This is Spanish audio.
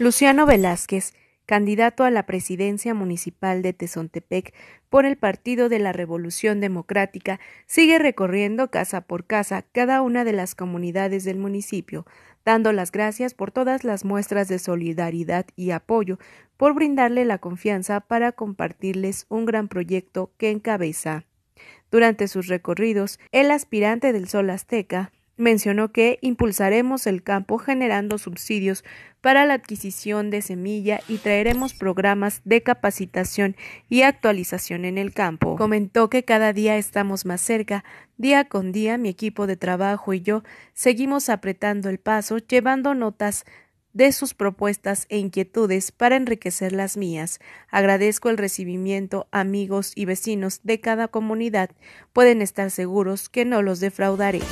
Luciano Velázquez, candidato a la presidencia municipal de Tezontepec por el Partido de la Revolución Democrática, sigue recorriendo casa por casa cada una de las comunidades del municipio, dando las gracias por todas las muestras de solidaridad y apoyo, por brindarle la confianza para compartirles un gran proyecto que encabeza. Durante sus recorridos, el aspirante del Sol Azteca mencionó que impulsaremos el campo generando subsidios para la adquisición de semilla y traeremos programas de capacitación y actualización en el campo. Comentó que cada día estamos más cerca, día con día mi equipo de trabajo y yo seguimos apretando el paso, llevando notas de sus propuestas e inquietudes para enriquecer las mías. Agradezco el recibimiento, amigos y vecinos de cada comunidad. Pueden estar seguros que no los defraudaré.